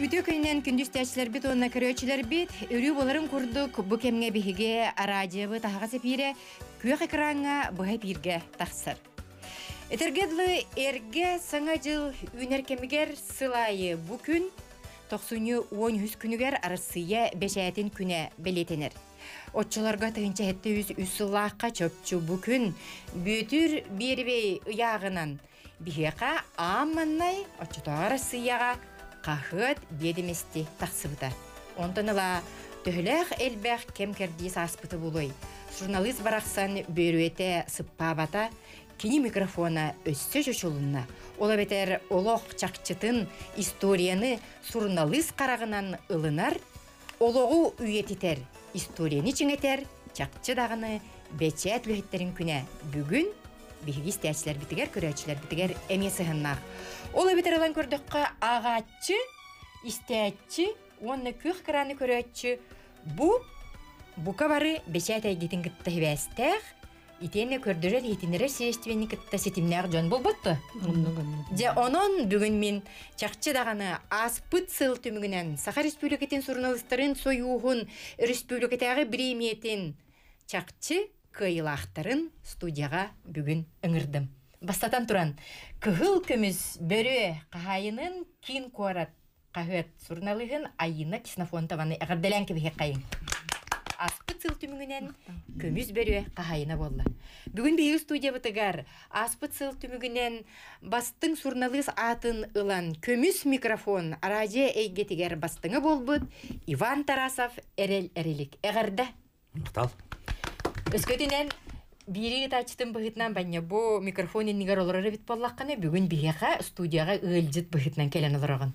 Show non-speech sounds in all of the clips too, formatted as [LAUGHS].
Үтө көйнен күндүс тәчілер бит, онна көрөчілер бит, үрі боларын курдук бу кемге бігіге радиобы тағасы пире, күйек экранға бұғай пирге тақсыр. Этергедлы эрге саңа жыл сылайы бу күн, он 10 күнүгер арысыя бәшәтін күне белетенер. Отчыларға тыынча әтті үз үсілаққа чөпчү бу күн, бүтүр бербей ұяғынан, бігеға аманнай отчытағар сыяға қахыт бедеместі тақсыбыта. Онтыныла төхіләқ әлбәқ кем кердей саспыты болой. Журналист барақсан бөрөте сыппа бата, кини микрофона өссө жөчөлүнна. Ола бетер олоқ чакчытын историяны журналист қарағынан ылынар, олоғу үйетитер, историяны чиңетер, чакчы дағыны бечет лөхеттерін күнә. Бүгін бігіс тәчілер бітігер, бітігер Ол алан көрдіққа ағатчы, истәтчі, онны көх қыраны көрөтчі. Бұ, бұқа бары бәсәт кетін күтті хвәстәқ, итені көрдірер етінірі сүйестіпені күтті сетімнәр жон бұл бұтты. Де онын бүгін мен чақчы дағаны аспыт сыл түмігінен Сақа республикетін сұрналыстарын сойуғын республикетағы біреметін чақчы студияға бүгін үңірдім бастатан туран кыһыл көмүс бөрө кахайынын кин куарат кахыат сурналыгын айына киснофон табаны эгерделен кебихе кайын аспыт сыл көмүс болды. кахайына болла бүгүн биһиги студия бытыгар аспыт сыл бастың сурналыс атын ылан көмүс микрофон радио эйгетигер бастыңы болбут иван тарасов эрел эрелик эгерде ыктал бириги тачтын быһытынан банне бу микрофонин нигер олорар бит боллаккана бүгүн биһеха студияга ыылжыт быһытынан келен олорогон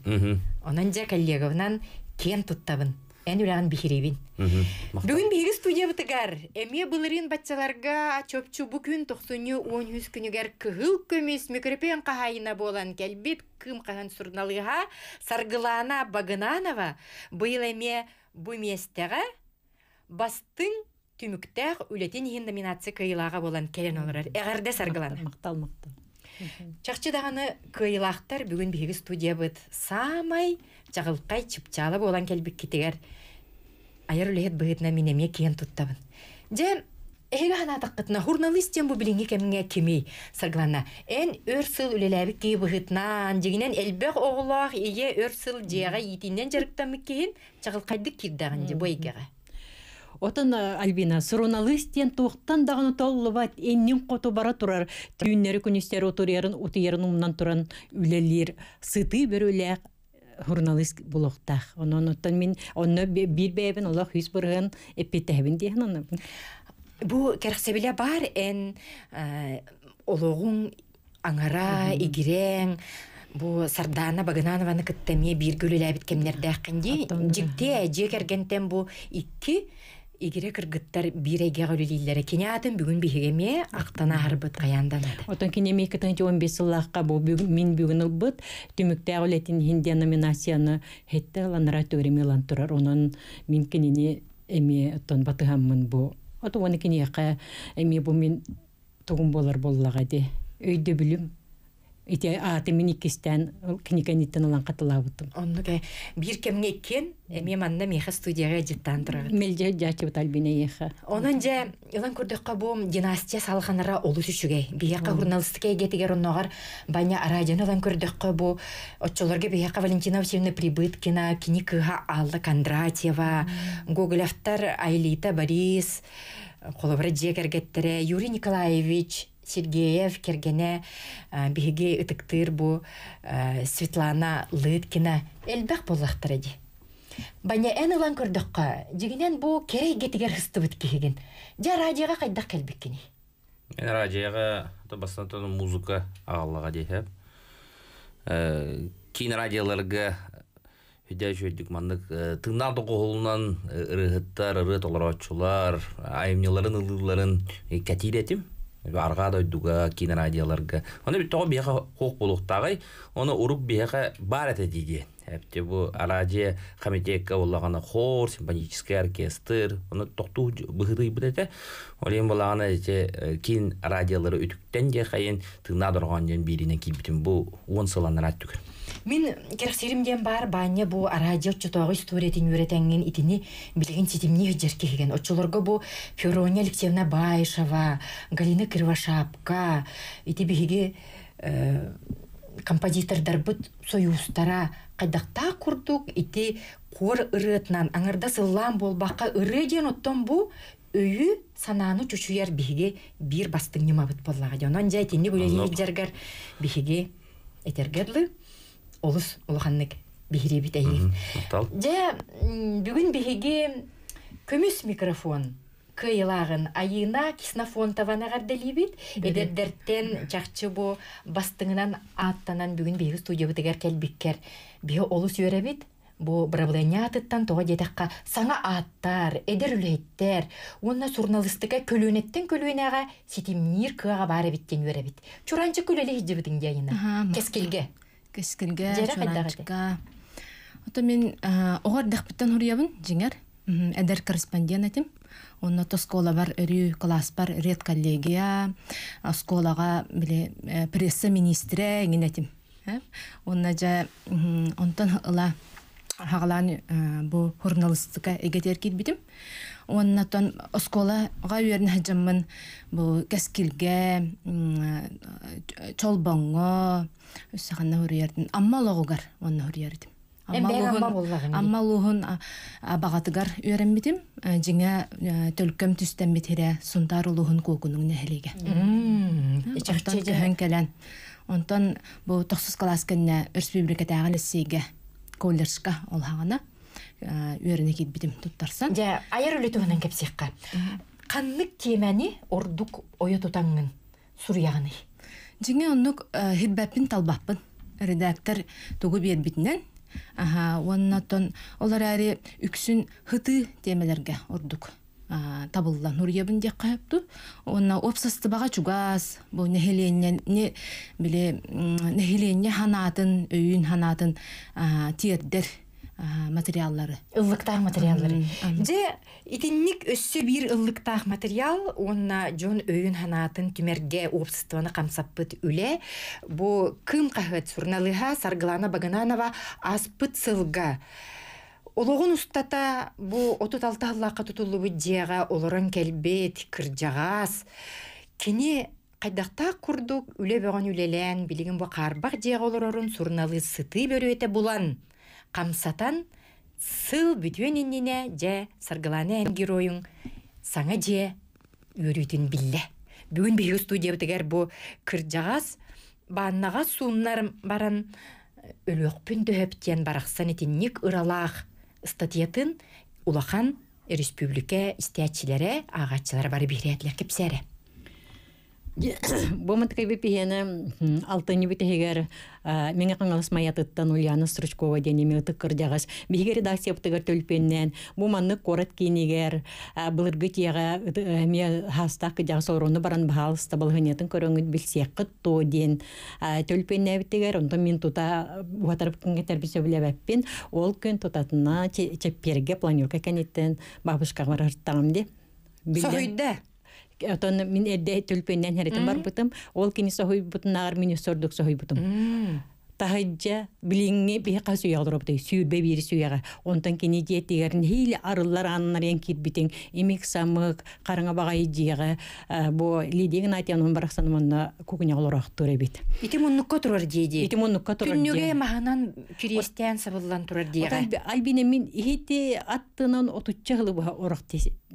онан же коллеговнан кен туттабын эн үляган бихирибин бүгүн биһиги студия бытыгар эми былырын баччаларга чопчу бу күн тохсуну он жүз күнүгер кыһыл көмүс микропен кахайына болан келбит кым кахан сурналыга саргылана багынанова быйыл эме бу местеге бастың түмүктәх үлетен иһин номинация кыйылаға болан келен оларар эгерде саргылан мактал мактал чакчы даганы кыйылаахтар бүгүн биһиги студиябыт самай чагылкай чыпчаалы болан келбик китигер айыр үлэхет быһытна мен эмне киен туттабын же эһиге ханатаккытына журналист тем бу билиңи кемиңе кими саргылана эн өр сыл үлеләбик ки быһытнаан дегинен элбек оголоох ие өр сыл жиэҕэ иитиннен жарыктаммык киһин чагылкайдык кирдаган же бу Отын э, Альбина суруналыстен туқтан дағыны толлыбат эннин қоту бара тұрар, Түйіннері күністері отуриярын утуярын умнан туран үлелер сыты берілек журналист булоқтақ. Ононтан мен онны бир бәйбін Аллах хүз бұрған эппетәбін дейін оны. Бу керсебеле бар эн э, олоғың аңара, игерең, бу сардана багананованы кыттаме бир гүлүләбит кемнерде акынди жикте же бу икки Игере кыргыттар бирәге гөлүлилләре кинятын бүген биһегеме актана харбыт каяндан ады. Отон кинеме 2015 еллакка бу бүген мин бүген бит түмүктә гөлетин хиндия номинацияны хетте ланра төремелан турар. Онон мин кинене эми отон батыгаммын бу. Отон кинеге эми бу мен тугун болар боллага ди. Өйдө бүлүм ите атымин иккистен кникен иттен алан катылабытым. Оннуке бир кемне кен эме манна меха студияга жеттан турагы. Мелже жачы буталбине еха. Онан же илан көрдөккө бу династия салганара олу түшүгө. Бияка журналистика эгетигер баня араден илан көрдөккө бу отчолорго бияка Валентина Васильевна Прибыткина, Киникыга Алла Кондратьева, Гоголевтар Айлита Борис, Колобра Джекергеттере, Юрий Николаевич, Сергеев кергене биһиги ытыктыр бу Светлана Лыткина элбэх боллахтар эди. Бәне ән ылан көрдіққа, дегенен керек керек кетігер хыстыбыт кеген. Жа радиоға қайдақ келбеккені? Мен радиоға музыка ағалыға дейіп. Кейін радиоларға Хүдә жөйдік мандық тыңнады қолынан ұрығыттар, ұры толар айымнеларын, ылыларын ә, барғадай дуга кинорадиоларга оны бит тоғы бияға қоқ болуқтағай оны урук бияға бар әтетиге әпте бу араже хамитекка боллагана хор симфонический оркестр уну токту быхырый бүтете ә? олен боллагана же ә, кин радиолары үтүктен же кайын тына доргон жен биринен кибитин бу он сыланар аттүк Мин бар бане бу радио история историятын үйрөтенген итини билген ситимни жер кеген Очолорго бу Фёроня Алексеевна Баишева, Галина Кривошапка, композитордарбыт союзтара құрдық. курдук ити кор ырыытынан аңарда сыллаан болбакка бұ, өйі сананы бу өйү санааны бір бастың бир бастыңнымабыт боллага жай онон бұл бүлелии жаргар биһиге әтергерлі Олыс улаханнык бігіре эйи Жә, бүгін көміс көмүс микрофон кыйлагын айына киснофонтова нагардалибит эдердерттен чахчы бу бастыгынан аттанан бүгүн биги студиябытыгер келбиккер бие олу сүйөребит бу бравленя атыттан тоо детаққа саңа аттар эдер үлейттер онна журналистика көлөнеттен көлөнеға ситимнир кыаға бары биттен өребит чуранчы күлеле жибитин жайына кескилге кескилге чуранчыка ото мен огар дахпыттан жиңер эдер корреспондент этим оннато скола бар өрү класс бар рет коллегия сколага биле э, пресса министре эңинетим э. онна жа онтон ыла хагалан э, бу журналистика эгетер килбитим оннатон осколага үйерін хаджаммын чол баңғы, чолбоңго сағанна үрердин амма логугар онна үрердим амма аммалуһун абагатыгар үөрэммитим э, жиңе э, төлкөм түстэммит хире сунтар улуһун куокунуң нэхилиге э, чехчехөн келен онтон бу тохсус класс кэнне өрсбибрикетаага лессиге коллежка олхагана үөрене китбитим туттарсан же айыр үлүтүгүнөн кепсиякка каннык темени ордук ою тутаңын сурьяганы жиңе оннук хирбеппин талбаппын редактор тугу биэрбитинен Аха, Оннатон олар әрі үксін хыты темелерге ордук табылла нурьябын дек кайыпту онна баға чугас бу нехеленне не биле нехеленне ханатын өйін ханатын тиердер материаллары ыллыктаах материаллары же итинник өссө бир ыллыктаах материал онна жон өйүн ханаатын түмерге обществону камсаппыт үле бу кым кахыт сурналыха саргылана багананова аспыт сылга Олоғын ұстата бу отут аллака тұтылуы жеға олорын келбет, кыржагаас Кені қайдақта құрдық үле бөған үлелен, билигин бу қарбақ жыяга олорын сурналы сыты бөрі булан Қамсатан сыл бүтөн иннине же саргыланы ән саңа же өрүтүн билле. Бүгін бүйі студия бу бұ кіржағас Баннаға суыннарым баран э, өлөкпүн дөһөптен барақсан итинник ыралаах статьятын улахан республика истеячилере агачылар бар бириэтлер кепсере Бомат кайбе пигене алтыны битегер э, менге каңалыс маятыттан Ульяна Стручкова дени меты кырдагас бигер редакция бутыгар төлпеннен бу манны корат кинигер э, былыргы тияга э, ме хаста кыдяга сороны баран баалыста былгынетин көрөңүт билсек кытто ден төлпенне битегер онда мен тута уатарып кингетер бисе билебеппин ол күн тутатына чепперге планерка кенеттен бабышка барар тамди Сөхүйді отон мин эдде төлпөннөн хәрәтем бар бутым ол кини сохой бутнар мини сордук сохой бутым тахыджа билинге биха суялдырып дей сүйбе бир сүйяга онтан кини диетигерин хиле арыллар аннар ен кит битен имик самык караңа багай диеге бу лидеген атянын бараксан монна кугуня олорак туре бит итим оннукка турар диеди итим оннукка турар диеди күннүгө маханан кюрестен сабыллан турар диеге албине мин хити аттынан отучча кылып орак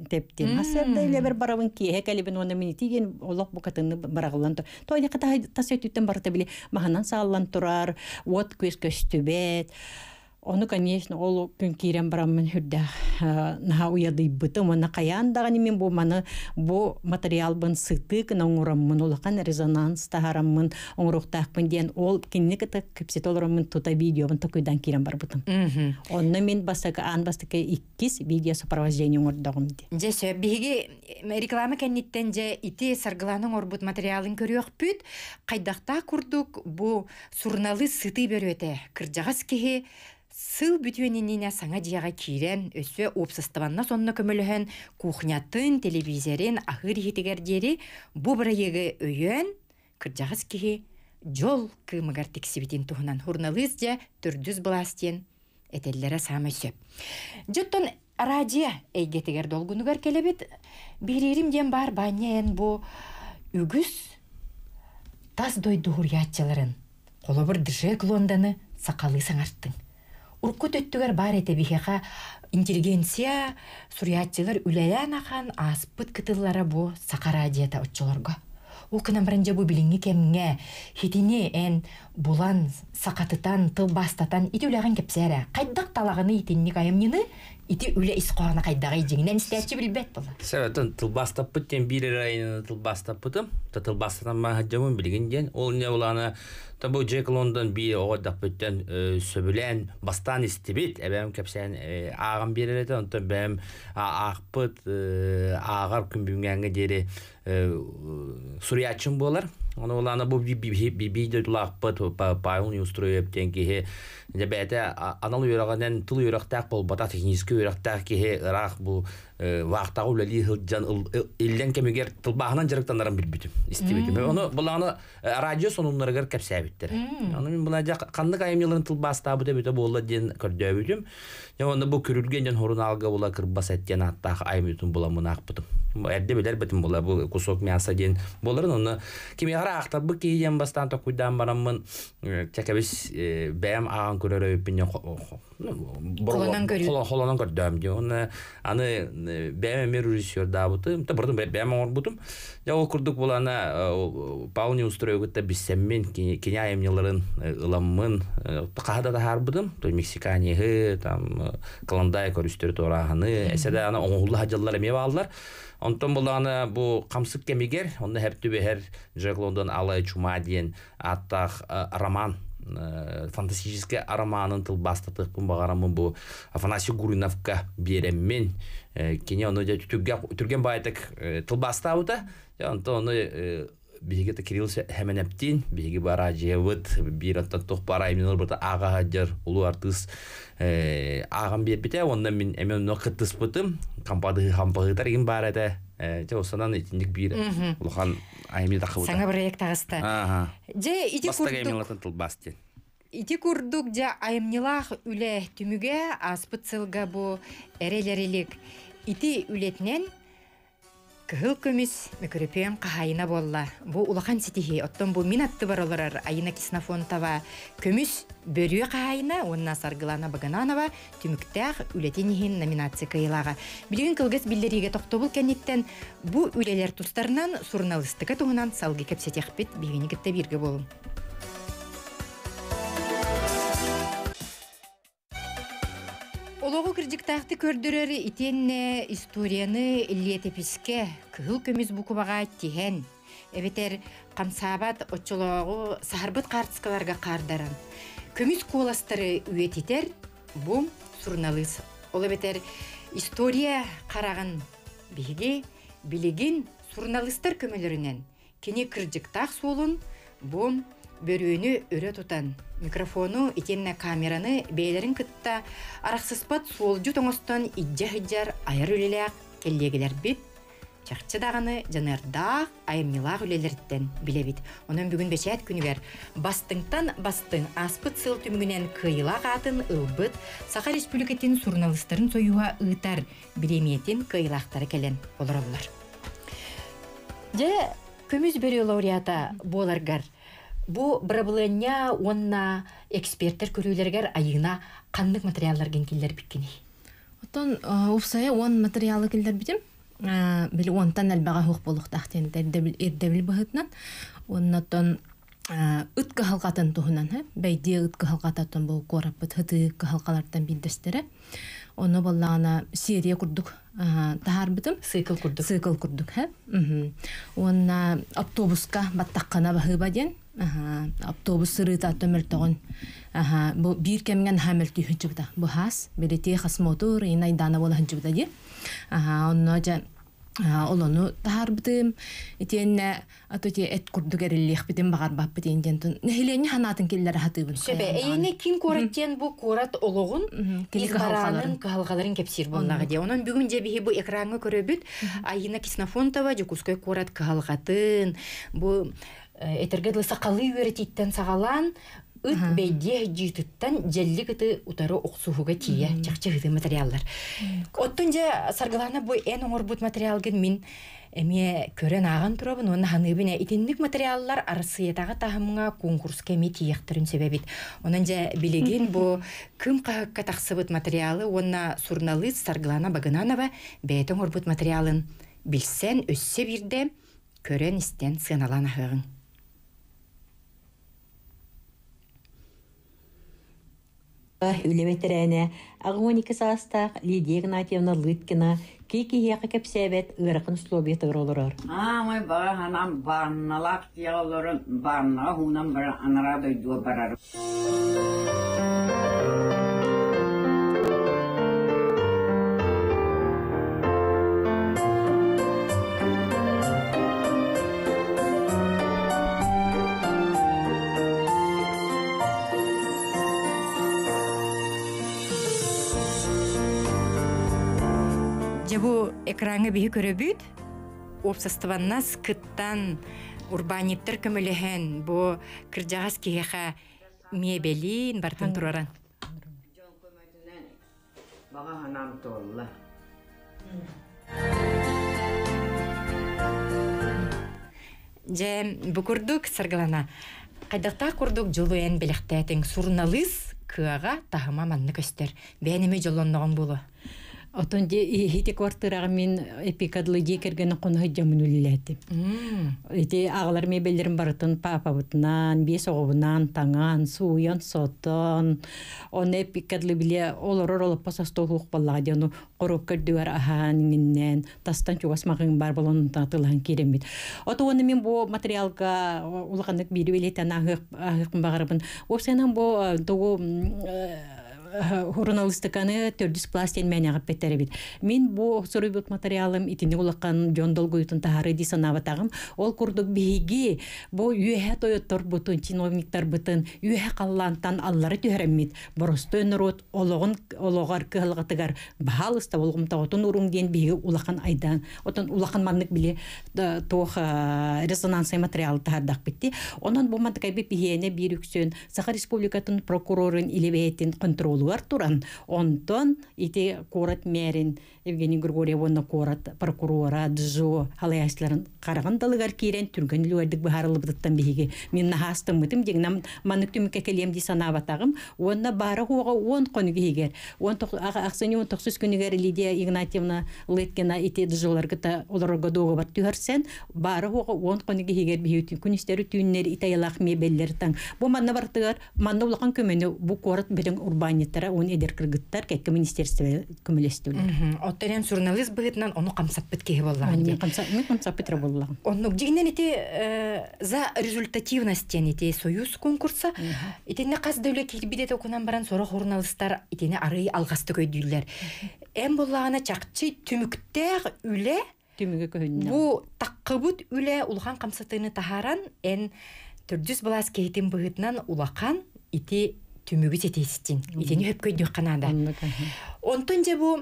тептин. Хасерда илебер барабын киһе э, кэлибин оны минитиген олох букатынны барагылан то. То я ката тасет үттен барта биле маханан сааллан турар, вот көс көстүбет. Оны, конечно, ол күн кейрен барамын хүрді э, наға уяды бытым, на қаян дағаны мен бұл маны бұл материал бұн сытық оңырамын, олақан резонанс тағарамын, оңырықтақпын ден, ол кенне кіті көпсет олырамын тұта видео бұн тұқыдан бар бұтым. Оны мен бастықы, ан бастықы иккіз видео сопровождение оңырдағым де. Же сөп, беге реклама кәнеттен же ите сарғыланың орбут материалын көрі өкпіт, қайдақта күрдік бұл сурналы сыты өте, кірджағас кеге, Сыл бүтүөнинина саңа дияға киирен өсө опсыстыбанна сонна көмөлөһөн кухнятын телевизорин ахыр хитигердери бу бырыйыгы өйөн кырдьагыс киһи жол кымыгар тиксибитин туһунан хурналыс жа түрдүз бластен этеллере самы Жоттон радио радия эйгетигер долгунугар келебит. Берерим ден бар банен бу үгүс тас дойду хурятчыларын. Қолы бір дыжек лонданы сақалы саңарттың уркут өттүгер бар эте бихеха интеллигенция сурятчылар үләлән ахан аспыт кытыллара бу сакара диета отчолорго укынан бранже бу билинге кемге хитине эн булан сакатытан тыл бастатан ити үләгән кепсәре кайдак талагыны итинник айымнины ити үле ис куана кайдагы жиңнен истэчи билбет була Сэбэтэн тыл бастап бүттен бир районы тыл бастап бүтем тыл бастатан ма хаҗамын билгән ол не буланы Табу Джек Лондон би оға дақпыттен сөбілен бастан істебет, әбәм ағым ағын беріледі, онтан бәм ақпыт ағар күмбіңгәңі дере сұриятшын болар. Ну ладно, бу би би би де лах пат па па он устроеп тенки хе. Я бе это аналу юраганен тул юрак так бол бата технически юрак так ки хе рах бу вахта э, ул ли хил жан илден ке мегер тул бахнан жарактан нарам бит бит. Исти бит. Ону була э, радио сонунлар гер кеп сабиттер. Ону мен була жа канды кайым йылын тул баста бу деп өтө болла ден көрдө Я ону бу күрүлген жан хорун алга була кыр бас эткен атта айым бүтүм була мунак бүтүм. Әрді білер бітім бола, бұл кусок мяса ден боларын, оны кеме ара ақтабы кейден бастан токуйдан барамын, тәкәбіз бәм ағын көрер өйіппінен холонан көрдөм ди оны аны бәме мер режиссер да бутым та бұрдым бәме ор бутым я ол курдук булана пауни устроюга та бисеммен киня эмнелерин ыламмын тахада да харбыдым то мексиканеги там каландай көрүстөр тораганы эседе ана оңулла хажаллар эме балдар Онтон буланы бұл қамсық кемегер, онны э, хәптүбе һәр жеглондан алай чума диен э, роман Э, фантастический ароманын тыл бастатыкпын багарамын бу афанасий гуриновка береммен э, кине оно түрген байтык э, тыл бастабыта онто оны биһиги та кирилл хэмэнэптин биһиги бара жэвыт бир аттан тох бара именно бата ага хаджар улу артыс агам бите ондан мен эмен кыттыспытым кампады хампагытар ким бар эте Э, те осынан итинник бир улухан айми дахы саңа проект тагысты же ити курдук тылбастен ити курдук же айымнилах үле түмүге аспыцылга бу эрелерилик ити үлетнен Кыһыл көміс мүкіріпен қағайына болла. бу улахан сетихи, оттон бұ мин атты айна айына киснофонтова көмүс Көміс бөрі қағайына, онна саргылана багананова түміктәқ үлетін ехен номинация кыйылаға. Білігін кылгыс білдеріге токтобул кәнеттен бу үлелер тустарынан сұрналыстықы тұғынан салғы кәпсетеқпет бигини кітті бирге болын. Соғы кірдіктақты көрдірер итенне историяны летеписке күхіл көміз бұқыбаға тиген. Әбетер қамсабат отчылоғы сарбыт қартысқаларға қардарын. Көміз коластары үйететер бұм сұрналыс. Ол әбетер история қараған беге білеген сұрналыстар көмелерінен кене кірдіктақ солын бұл бөрүүнү өрө тутан микрофону итенне камераны бээлерин кытта арахсыспат суолжу тоңостон иджа хыджар айыр үлелек келлегилер бит чахчы даганы жанардаах айымнилаах үлелерден билебит онон бүгүн бечэт күнүгер бастыңтан бастың аспыт сыл түмүгүнен кыйылак атын ылбыт саха республикатын сурналыстарын союга ыытар биремиетин кыйылактары келен олороллар же көмүс берүү лауреата буоларгар бу проблемня онна эксперттер көрүлергер айына қандық материалдар килер биккини отон уфсая э, он материалы келдер битим э, били онтан әлбәға хуқ болуқтақ тен дәрдәбіл э, бұхытнан оннатон өткі халқатын тұхынан бәйде ытқы халқататын бұл корап бұт хыты халқалардан оны боллағана серия курдук тахар цикл құрдық. цикл курдук онна автобуска баттаққана бағыба Аха, автобус сырыта төмөр тогон. Аха, бу бир кемген хамыл түйүнчү Бу хас, бири тие хас мотор, инай дана бола хынчу бута ди. Аха, онно жа олону тахар бутым. Итенне ату тие эт курду керилих бутым багар бап бутын ден Нехилени ханатын келлер хатыбын. Себе, эйне ким курат бу бу курат олугун, кылгаларын, калгаларын кепсир болнага ди. Онон бүгүн же биги бу экранга көрөбүт. Айына Киснафонтова, Жукуской курат калгатын. Бу этергедли сақалы үйретиттен сағалан ыт бәйде жиытыттан жәллі кыты утары оқсуһуга тие чакчы хыты материаллар оттон же саргылана бу эн оңорбут материалгин мин эме көрөн аған турабын оны ханыыбын э, итинник материаллар арсыетага тахымга конкурске эме тиехтерин себебит онан же билигин бу кым кахыкка тахсыбыт материалы онна сурналыт саргылана багынанова бәтің оңорбут материалын билсен өссе бирде көрен истен сыналан ахыгың Үлеметтерәне, агоника састақ Лидия Игнатьевна Лыткина, кики яқы кепсәбет ырқын слобе тұрылырыр. А, мой бага ханам барналақ тиялырын, барнаға бір анрадой дуа барар. Жабу экраны бихи көрөбүт, опсастываннас кыттан урбаниттер көмөлөһөн бу кыржагас киһеха мебелин бартын тураран. Бага ханам толла. Же букурдук сарғылана, Кайдакта курдук жолу эн белектетин сұрналыз күаға тағыма манны көстер. Бәнеме болу. Отон де хите мен эпикадлы де кергені қоны хыджамын үліләді. Эти ағылар ме барытын папабытынан бес оғыбынан, таңан, суйын, сотын. Оны эпикадлы біле олар олып паса столуқ баллаға дені құрып көрдігер тастан чуғасмағың бар болон татылған керемет. Оты оны мен бұл материалға ұлғанық беру елетен ағық бағарбын. Осынан бұл журналистиканы төрдүс пластин мен ягып Мен бу сурыбык материалым итини улаккан жондол гуйтун тахары ди санаватагым. Ол курдук биги бу үйе тоёттор бутун чиновниктар бутун үйе қаллантан аллары төһремит. Боростой нурот ологон ологар кылгытыгар баалыста болгум таготун уруң ден улакан айдан. Отон улакан маннык биле тох резонансый материал таһаддак битти. Онон бу мантыкай бипиене бир үксөн Сахар республикатын прокурорын илебээтин контроль болуар туран онтон ити курат мэрин Евгений Григорьевна курат прокурора джо халаясларын караган далыгар кирен түрген лүәдік бахарылыбыттан биһиги мен нахастым мытым дегнам манныктым кекелем ди санабатагым онна бары хуга он конвигер он тох ахсыни он тохсыз күнүгер Лидия Игнатьевна Лыткина ите дзуларга та оларга дога бар түһәрсен бары хуга он конвигер биһи күнүстәрү түннер итаялах мебеллер таң бу манна бартыгар манна улакан көмөнү бу корат билен урбанит кыргыттара он эдер кыргыттар кекке министерство көмөлөстүлөр оттерен журналист быгытынан ону камсаппыт кеһи боллаган мен камсаппыт боллаган онну дигинен ити за результативностен ити союз конкурса итене кас дөйлө кирбидете окунан баран соро журналисттар итене арый алгасты көйдүүллер эм боллагана чакчы түмүктер үле түмүгө көһүннө бу таккыбут үле улхан камсатыны тахаран эн төрдүс балас кейтин быгытынан улахан ити түмүгүс этеситин итени хөп канада онтон же бу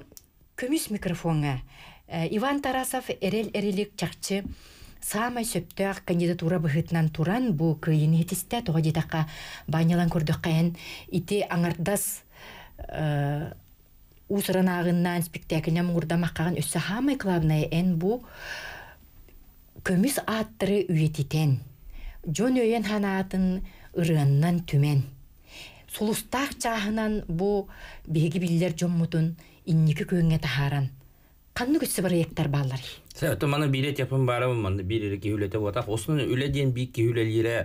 күмүс микрофонга э, иван тарасов эрел эрелик чакчы самай сөптөк кандидатура быхытынан туран бу кыйын этисте тоо жетака банялан көрдөк кайын ити аңардас э, усыранаагыннан спектакльне мурда маккаган өссө самый клавная эн бу көмүс ааттыры үетитен жон өйөн ханаатын ырыаннан түмен сулустаах чааһынан бу беги биллер жоммутун инники көңге тахаран канны көссө бар яктар баалар сәтө мана билет япын барам мана билере кеулете отак осун үледен бик кеулелере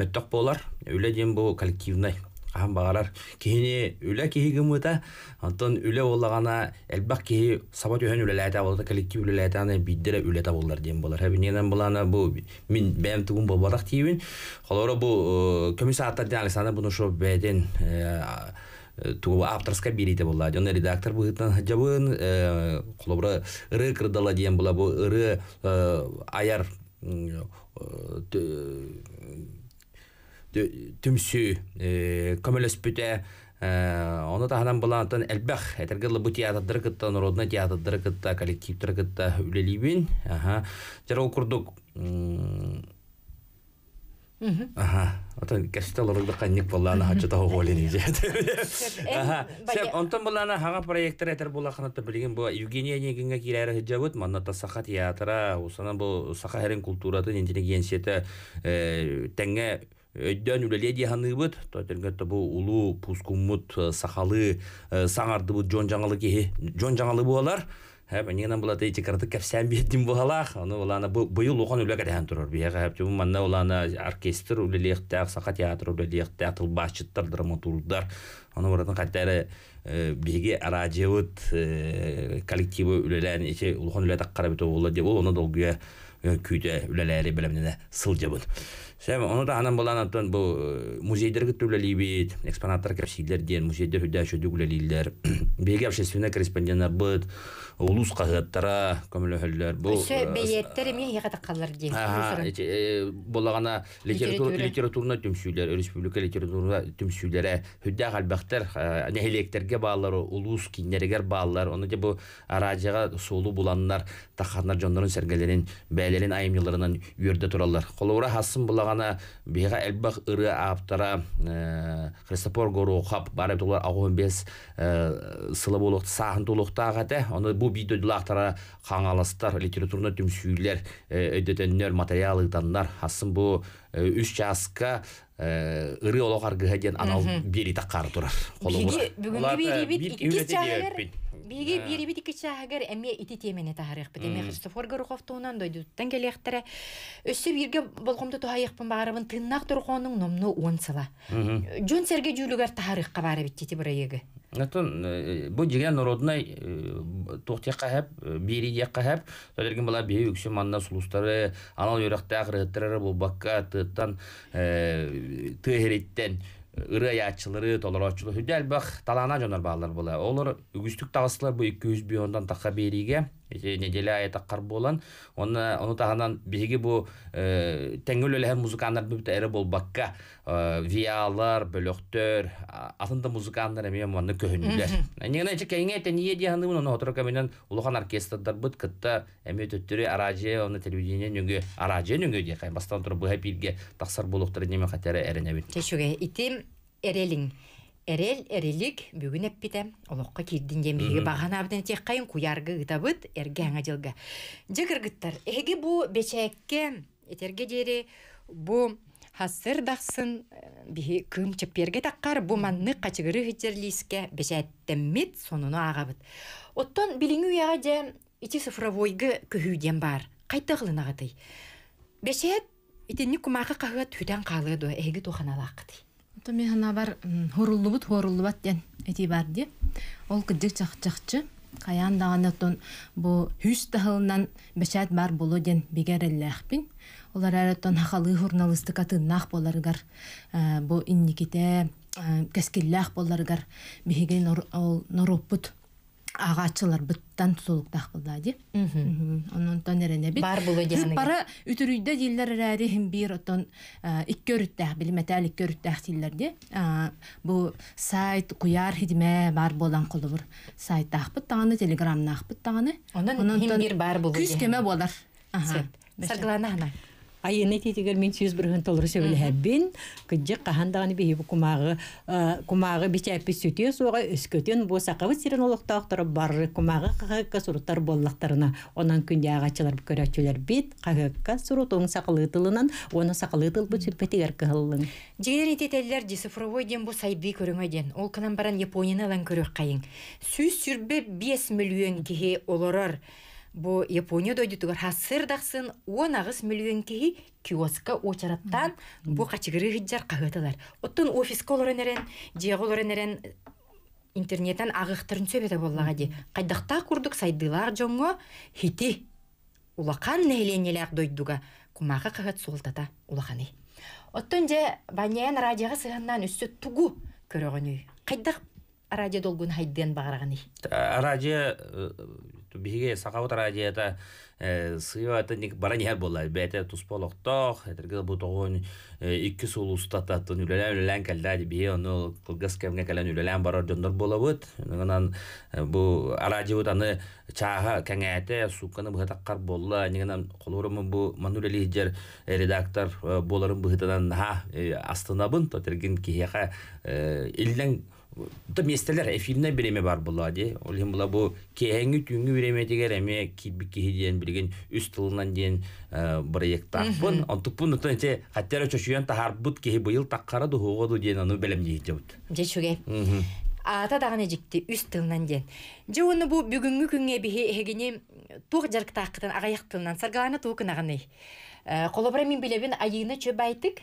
мөттөк болар үледен бу коллективный кахан багалар кини үлә киһиги мыта онтон үлә оллагана элбак киһи сабат үһөн үлэлээта болда коллектив үлэлээта биддере үлэта боллар диэн болар хэбиненен булана бу мин бэм тугун болбадах тиибин холоро бу э, комиссаттар диан александр буны шо бәден э, э, тугу авторска бирите булла дён редактор бу быгытан жабын холобра ыры кырдала диэн була бу ыры аяр түмсү э, көмөлөспүтэ оны таханан булаатан элбэх этергылы бу театрдыр кытта народный театрдыр кытта коллективдыр кытта үлелибин аха жара ол курдук аха отон кэстел рылды канник буллана [LAUGHS] хачыта оголин иже аха сеп онтон буллана хага проекттер этер була ханатта билген бу Евгения Негинге кирәре хиҗабыт манната саха театра усана бу саха һәрен культуратын э тәңге өйдөн үлеледи ханыыбыт тотелгетте бу улуу пускуммут э, сахалы э, саңардыбыт жон жаңалы кихи жон жаңалы буалар Хэп, нигенан була тейчи кырдык кэпсән биетдин буалах, аны улана бу быйыл ухан үләгә дәһән турыр бия хэп, чу манна улана оркестр үлелек тәк, саха театр үлелек тәк, тыл башчыттар, драматургдар, аны буратын каттары э, беге аражевыт коллективы үлелән иче ухан үлә тәк карап итә ула деп, ул аны долгыя күйтә үлеләре белемнә сылҗабын. Сәм оны да анан болан аттан бу музейдерге түлелибит, экспонаттар кепсилдер ден, музейдер хүдә шүдүглелилер. Беге общественный корреспондентлар бит, улус кагыттара көмөлөһөллөр э, бу. Сө бейеттер ми ягата калыр ден. Болагана литература литературна төмсүйлөр, республика литература төмсүйлөрө хүдә галбактар, э, нәһилектерге баалар, улус киндергер баалар, оны да бұл аражыға солу буланнар, таханнар жондорун сергелерин, бәйлерин айымныларынан үрдә туралар. Колора хасын бағана бега әлбақ ыры аптара э, Христофор Горохап барып толар бес э, сылы болуқты сағын да оны бұл видео дұлақтара қаңаластар литературны түмсүйлер э, өдетеннер материалы таннар асын бұл үш жасқа ыры олоғар анал бери Бүгінгі Биги бири бит кичә хәгәр әмме ити темене таһарык бит. Әмме Христофор Гороховтунан дойдуттан келехтере. Өссе бирге болгомда туһайыкпын багарыбын тыннак тургонның номну онсыла. Джон Серге жүлүгәр таһарык бары бит тити бирәге. Натон э, э, бу дигән народнай э, тохтякка һәп бири якка һәп тәләргә була бие үксә манна сулустары анал йөрәктә агырыттыры бу бакка тыттан тәһриттән ыры ячылыры толорочулар. Хүдәл бах талана жонар баллар була. Олар үгүстүк тагыслар бу 200 биондан така бериге неделя это карболан он он тагынан биһиги бу э, теңгөл эле музыкандар бүт эре болбакка э, виалар бөлөктөр атында музыкандар эми манны көһүнүлөр ә, негенен чек кеңе те ә, ние дияны муну отур каменен улухан оркестрдар бут кытта эми төттүрү араже оны телевидение нүгү араже нүгү дия кай бастан туруп бу хепилге таксар болуктар неме катере эрене бит кечүге итим эрелиң Эрел эрелик бүгүн эппите олокко кирдин жемириги багана абден тек кайын куяргы ытабыт эрге егі жылга. Жыгыргыттар, эги бу бечекке этерге жери бу хасыр дақсын э, бихи кым чепперге таққар бу манны качыгыры хитерлиске бечәттеммит сонуну агабыт. Оттон билиңи яга же ити цифровойгы көһүден бар. Кайта гылынагытай. Бечәт итинни кумакы кагыт хүтән калыды, эги тоханалакты. Томи хана бар хурулубут хурулубат ден эти бар ди. Ол кыдык чах чахчы. Каян даганы тон бу хүс тахылынан бешат бар болу ден бигерэллэх бин. Олар әрі тон хақалы журналистика тын нақ боларгар. Бу инникете кәскеллэх боларгар. Бихеген ол агачлар быттан тулук дахылда ди анан тон эрене бит бар булу дигени пара үтүрүйдө дилдер рарихим бир отон э, икки өрүттө билмете ал икки өрүттө дилдер ди э, бу сайт куяр хидме бар болан кулубур сайт дахпы таны телеграм дахпы таны анан бир бар болу күз кеме болар ага сагланана айыны тетигер мен сүйіз біргін толыр сөбілхәббин кыджы қахандағыны бейі кумағы ә, кумағы бичәппі сөте соға өскөтен бу сақавы сирен олықтақтыры барры кумағы қағыққа суруттар боллақтарына онан күнде ағачылар көрәчілер бит қағыққа сұрут оң сақылытылынан оны сақылытыл бұ сүрпетигер кығылын жегер ететелер цифровой ден бу сайби көріңеден ол кынан баран японияны алан көрөк қайың сүз сүрбе 5 миллион кихи олорор Бу япония дютугар хасыр дақсын 10 ағыс миллион кеһи киоска очараттан бу качыгыры хиджар кагыталар. Оттон офиска олоренерен, диег олоренерен интернеттен агыктырын сөбете боллага ди. Кайдакта курдук сайдылар жоңго хити улакан нейленелер дойдуга кумака кагат солтата улаканы. Оттон же баняен радиога сыганнан үссө тугу көрөгөнүй. Кайдак радио долгун хайден багараганы. Э, радио э, биһиге сахабыт радиота э, сыйбатыник баранияр болла бэте тусполохтох этерге бутогон э, икки сул устататын үлөлән үлөлән кэлдәди бие ону кылгыс кемге кэлен барар жондор болобут нынан э, бу арадиут аны чааха редактор боларын то местелер эфирне биреме бар була ди. Ол хим була бу кеһеңи түңгү биреме дигер эме кибик кеһи билген үс тылынан диен проекттар. Бун онтук бун төнче хаттер чөшүен тахар бут кеһи бу ел таккара ду хогоду диен аны белем дийти бут. Дечүге. Ата даганы жикти үс тылынан диен. Же уну бу бүгүнкү күнгө бихи эгени туг жарктакытын агаяк тылынан саргаланы туукынаганы. Колобра мин билебин айына чөбайтык.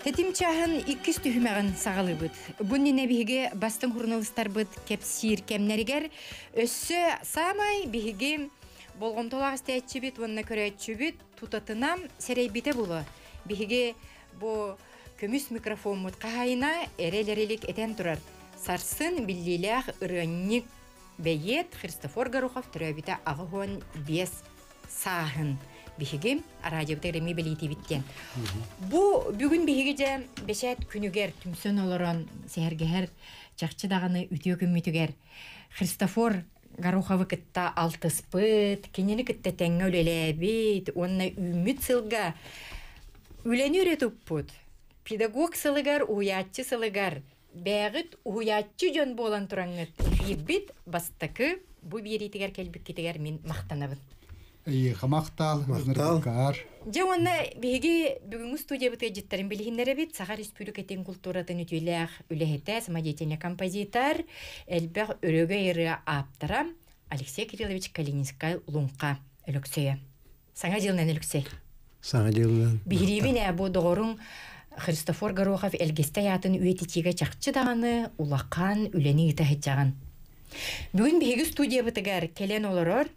Хэтим чаһын иккис сағылы сағылыбыт. Бу нине биһиге бастың хурнылыстарбыт кепсир кемнәригәр өссө самай биһиге болгон толаг истәчибит, вонна көрәчибит, тутатынам сәрәйбите була. Биһиге бу көмүс микрофон мут каһайна эрелерелик этен турар. Сарсын биллилях ырынник бәйет Христофор Горохов төрәбите ағығын бес сағын бихигим радиобитер эми Бу бүгүн биһиги же бешет күнүгер түмсөн олорон сэргеһер чакчы даганы үтөгүм Христофор Гороховы кытта алтыспыт, кенени кытта тәңгә үлеләбит, онна үмүт сылга. Үленүре туппут. Педагог сылыгар, уятчы сылыгар. Бәгыт уятчы жон болан тураңгыт. ибит бастакы бу бири тигәр келбик мин мактанабын. Иһа мақтал, мақтал. Же онна биһиги бүгүнгү студия бит эдиттерин билгиндере бит Сахар Республикатын культурадан үтүлэх үлэхте самодеятельный композитор Эльбер Өрөгө ири Алексей Кириллович Калининскай Лунка Алексея. Саңа жылынан Алексей. Саңа жылынан. Бирибине бу догорун Христофор Горохов Элгесте ятын үетичиге чакчы даганы улакан үлени итеһ жаган. Бүгін бегі студия бітігер келен оларыр,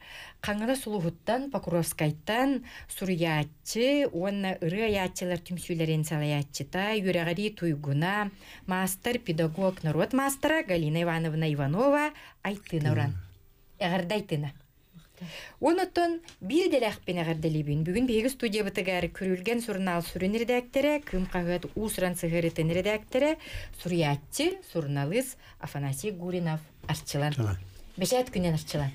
қаңына сұлығыттан, покровскайттан, сурятчы, онна ұры аятчылар түмсүйлерен салаятчыта, юрағари туйгуна, мастер, педагог, народ мастера Галина Ивановна Иванова айтына ұран. Әғарда айтына. Онытын бір деләқпен әғардалебін. Бүгін бегі студия бітігер күрілген сұрнал сүрін редакторы, күм қағыт ұсыран сығырытын редакторы, сұриятчы, Афанасий Гуринов арчылан. Бешәт күнен арчылан.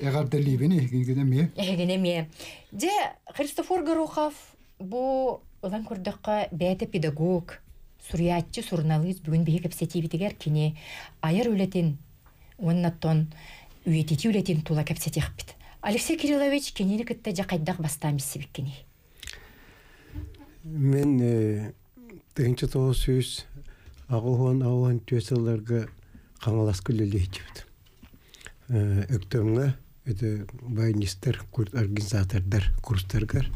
Эгер делибини гингене ми? Эгене ми. Де Христофор Горохов бу улан курдыкка бәйте педагог, сурятчы, сурналист бүген беге кепсетивитигер кине аяр үлетен оннаттон үйетети үлетен тула кепсетих бит. Алексей Кириллович кинеле кетте жа кайдак бастамис сибиккени. Мен 1900 агухон агухон төсөлөргө қамалас күлілі етіп. Э, Өктөрінгі, өті байнистер, организатордар, курстаргар.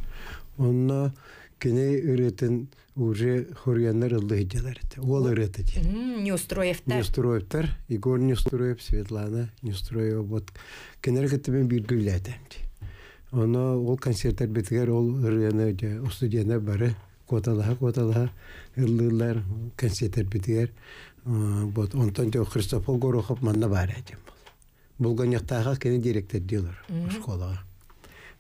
Онна кене үретін уже хорьянер ылды етелер Ол үреті де. Неустроевтар. Неустроевтар. Егор Неустроев, Светлана Неустроева. Вот кенер кетімен бір Оно ол концерттер бетігер, ол үреті де, ұстудияна бары. Коталаға, коталаға, ұлдылар, концерттер бетігер. Э, вот он тогда Христофор Горохов манна этим был. Был гонятаха кене директор дилер школа.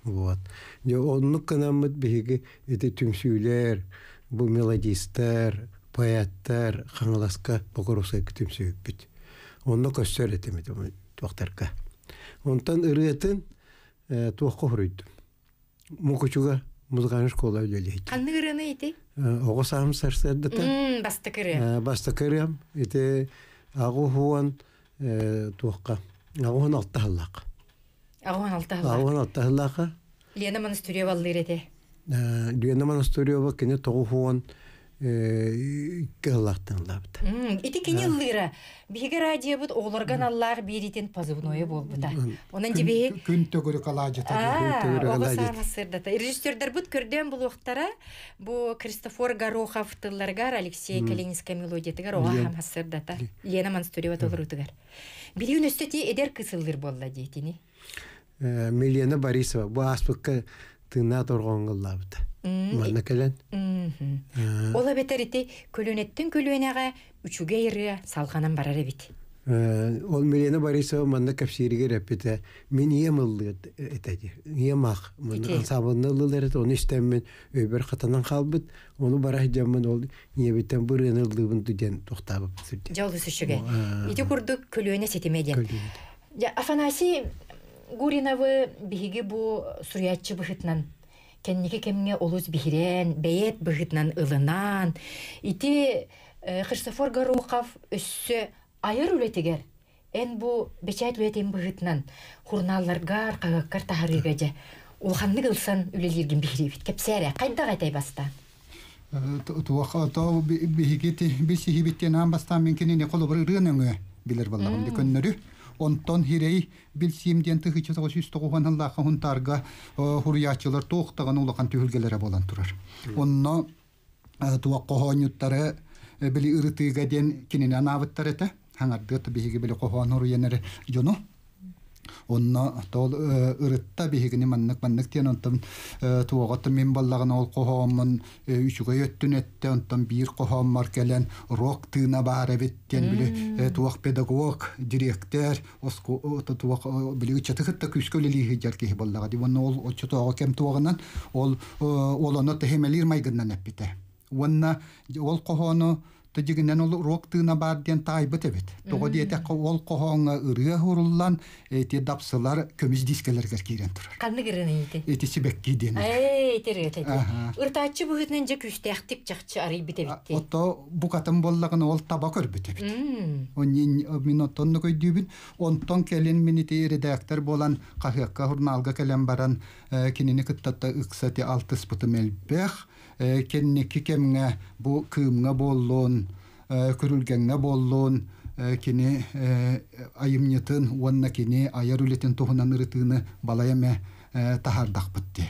Вот. Я он ну канамыт беги эти тюмсюлер, бу мелодистер, поэттер, хаңласка Он ну бит. Онны этим этемит токтарка. Онтан ырытын э, туакка хуруйдум. Мукучуга музыкальная школа үлелей. Қанны үріні еті? Э, Оғы сарым сәрсер дата. Басты кірі. Э, басты кірі. Еті ағу хуан э, туққа. Ағу хуан алтта халлақ. Ағу хуан алтта халлақ. Ағу хуан алтта халлақа. Лена монастырия балды үреті. Лена монастырия балды үреті. кыллахтан лабыт. Ити кене лыра. Биге радио бут оларган аллар беритен позывное болбута. Онан тебе күн төгөрү калажы А, Күн төгөрү калажы. Режиссердер бут көрдөн бұл уктара бу Кристофор Горохов тылларга Алексей Калининская мелодия тигер ова хам хасырдата. Лена Мансурева толуру тигер. Билиүн өстөти эдер кысылдыр болла дейтини. Э, Милена Борисова бу аспыкка тына торгон кыллабыта. Манна кэлэн. Ә. Ола бетерити көлөнеттен көлөнэгэ үчүгэ ире салганан барар эбит. Ә, ол милена барыса манна капсириге репите. Мен емылды этеди. Емах. Мен ансабынны лылыр это оны мен өбөр хатанан калбыт. Ону барах жамын ол ебетен бүрен ылдыбын дүден токтабып сүрде. Ә. Жалгыз үчүгэ. Иди курдук көлөне сетемеден. Афанасий Гуриновы биһиги бу сурятчы быхытнан кенники кемге улус бихирен, бейет быгытнан ылынан. Ити э, Христофор Горухов өссө айыр үлетігер. Эн бу бечайт үлетен быгытнан хурналларгар кагаккар тахарыга же. Улханны кылсан үлелерген бихирибит Кепсәре кайда кайтай баста. Э, туаха тау бихикети бисихибиттен аан бастан мен кенене колобыр рыныңы билер баллагын дүкөннөрү онтон хирей билсиимден тыхыча соғыз тоғуаныллаха хунтарга э, хуруячылар тоқтаған улақан түһүлгелере болан турар онно э, туаққоһооньюттары э, били ырытыыга ден кинине анаавыттар эте хаңардыыт биһиги били кохоонуруенере жону Онна тол э, ырытта биһигини маннык маннык тиен онтон э, туоготту мен баллагын ол кохооммун э, үчүгө өттүн этте бир биир кохооммар келен рок тыына баара биттен биле туох педагог директор туох биле чатыхытта күскөле лихиджар кихи баллага дип онно ол очотоого кем туогунан ол олоно техемелир майгыннан эппите онна ол кохону тудигинен ол роктыына бардиан таайбыт эбит тоҕо диэте ол кохоңа ырыа хуруллан эти дапсылар көмүс дискелергер киирен турар канны киренити эти сибекки диэн ыртааччы быһытынан же ото букатын боллагын ол таба көрбүт эбит мин оттонну көйдүүбүн онтон келин редактор болан кахыакка журналга келен баран э, кинини кыттатта ыксати алтыс кенники кемге бу кыымга боллуун көрүлгенге боллуун кини айымньытын уонна кини аяр үлетин тухунан ырытыыны балаяме тахардахпытты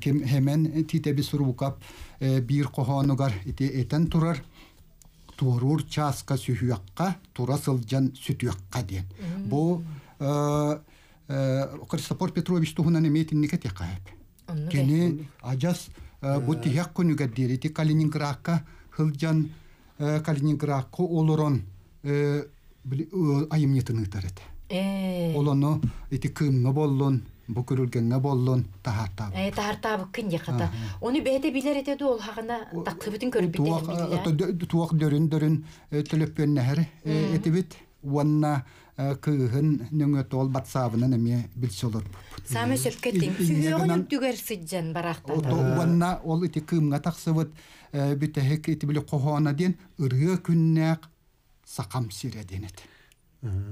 ким хемен титеби сурбукап биир кохонугар ити этен турар туорур чааска сүхүякка тура сылжан сүтүякка диен бу Христофор Петрович туһунан эмеетинника текаэп кини ажас Э, бу тиһек э. күнүгәддери ти Калининградка хылжан э, Калининградка олорон айымнетыны тарет. Олону ити кымны боллон, бу көрүлгенне боллон тахарта. Э тахарта бу кинге ката. Оны бете билер этеди ол хагына таклы бүтүн көрүп битер. Туак дөрүн дөрүн төлөп бернер этибит. Уанна Э, кыыһын нөңө тол батсабынан эме билсолор саамы сөпкеттин сүйөгөнүктүгер сыджан барахта уанна ол ити кыымга таксыбыт э, бүтехек ити биле кохоона диен ырыа күннээк сакам сире денет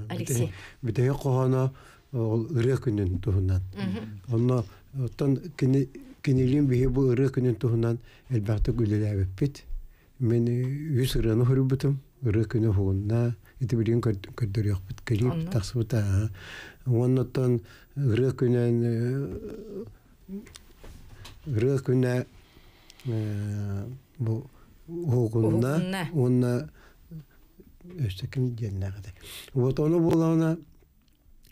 алексей бүтехе кохоона э, ол ырыа күнүн туһунан онно оттон кинилин биһи бу ырыа күнүн туһунан элбахты күлелээбиппит мен үс ырыаны хүрүбүтүм ырыа күнү хуунна итибирин көрдөрүөхпүт кирип тахсыбыта уонноттон ырык күнен ырык күнэ бу огунна онна өстөкин диэннагыды вот ону булана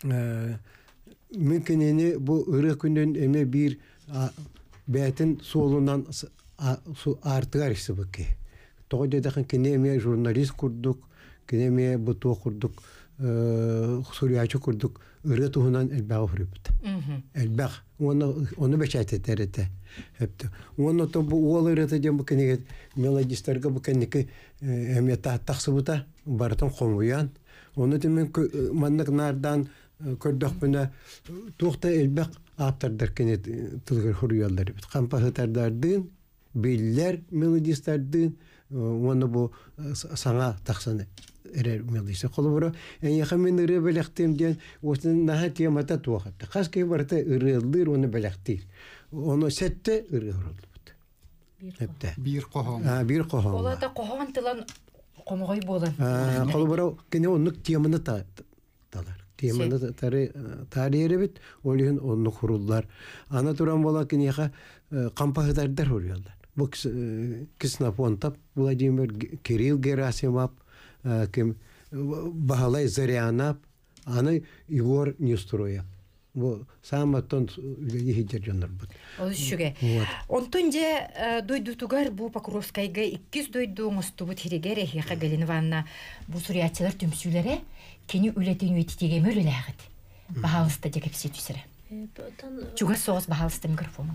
мүмкүнени бу ырык күнөн эме бир бәтин солунан артыгар исыбыкки тогой дедахын кине эме журналист курдук кинеме буту э, курдук сурячу курдук ыры туһунан элбәг фрипт. Элбәг. Оны оны бечәте тәрете. Хәптә. Оны то бу ул ырыты дем бу кинеге мелодистларга бу кинеке эмета тахсыбыта бартын комуян. Оны темен э, маннык нардан э, көрдөк бүнә тухта элбәг аптырдыр кинет тылгыр хуруялдар бит. Кампасатардардын биллер мелодистлардын оны бу саңа тахсаны. эре мелисе холовро эн яхан мен эре осын наха темата тохатта каски барта эре дыр уну белехти уну сетте эре урулду бит эпте бир кохом бир кохом ола кохон ана туран кем бахалай зарянап, аны игор не строя. Во сам тон ихидер жанр бут. Олшуге. Онтон же э, дойду тугар бу Покровскайга 200 дойду мусту бут хирегере Хиха Галиновна бу сурятчылар төмсүләре кени үлетен үтитеге мөрүләгит. Бахалыста декепсе түсере. Э, э, Чуга соғыз бахалыстым микрофон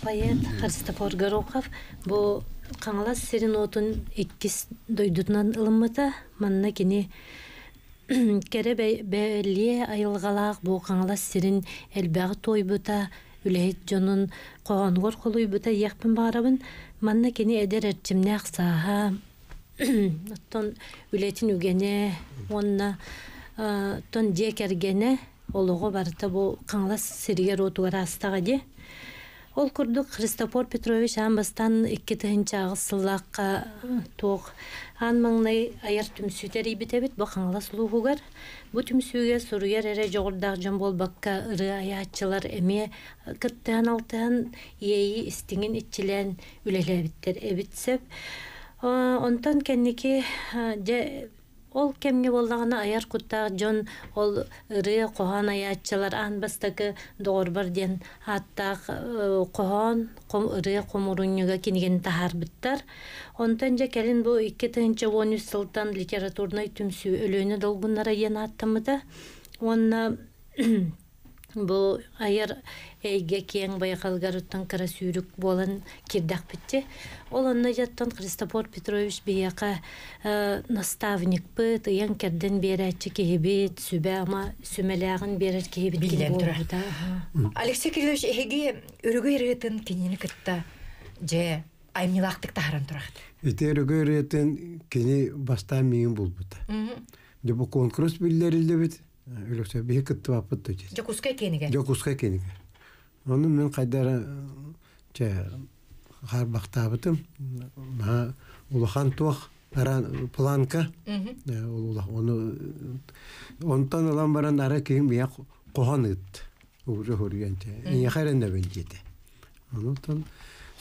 поэт Христофор Горохов бу қаңлас сирин отун иккис дойдутунан ылыммыта манна кини [CLEARS THROAT] кере бәлие айылгалаах бу қаңлас сирин элбәғы тойбута үлэйт жонун қоғанғор холуйбута яқпын барабын манна кини эдер эрчимне ақсаха [CLEARS THROAT] оттон үлетин үгене онна тон диекергене олуғу барыта бу қаңлас сиригер отугара астаға де Ол курдук Христофор Петрович амбастан икки тыһынча агысыллакка ток ан маңнай аяр түмсүтер ибитебит бахаңла сулуугар. Бу түмсүгө суруяр эре жогордак жон болбакка ыры аяатчылар эме кыттан алтан ии истиңин итчилен үлелебиттер эбитсеп. Онтан кенники же ол кемге болдағана аяр кутта жон ол ыры кохан аяччалар ан бастакы доорбар ден аттак кохон э, ыры комурунюга кинген тахарбыттар онтан же келин бу икки тыгынча он үч сылтан литературный түмсү өлөөнү долгуннара ен онна бұл айыр эйге кең байқалгаруттан карасүйрік болан кирдақ бітте. Ол онна жаттан Христофор Петрович бияқа ә, наставник бұт, ұян керден бері әтчі кейбет, сүбе ама сүмеләғын бері кейбет кейін болғыда. Алексей Кирилович, эйге үрігі еретін кенені күтті, же аймилақтық тағыран тұрақты. Ете үрігі еретін кені бастан мейін бұл бұта. Депо конкурс білдерілді біт үлөксө бие кыттыбаппыт дечи жокуска кениге жокуска кениге онун мен кайдара же харбактаабытым маа улахан туох планка э, ону онтон улан баран ара кийин бия кохон ыт уже хүргенче эяхаренде бенчите онутон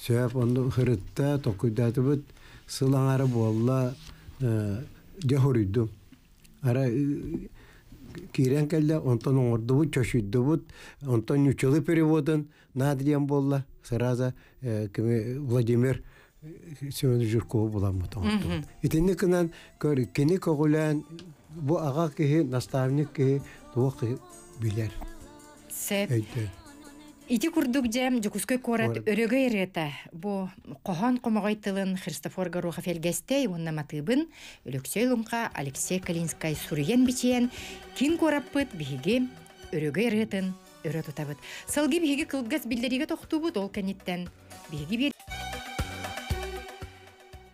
сөп онду хырытта токуйдатыбыт сылаңары буолла э, жохуруйдум ара кирен келле, онтон оңордубут, чөшүйдүбут, онтон үчөлү переводын надриен болла, сраза э, кими Владимир э, Семен Журкова буламыт оңордубут. Итинни кынан көр кини когулян бу ага кихи наставник кихи туок билер. Сеп. Ити курдук жем жүкүскө корат өрөгө эрета. Бу кохан комогайтылын Христофор Гаруха элгестей унна матыбын Алексей Калинскай сурген бичен кин кораппыт биги өрөгө эретин өрө тутабыт. Салги биһиги кылгас билдериге тохтубут ол кенеттен. Биһиги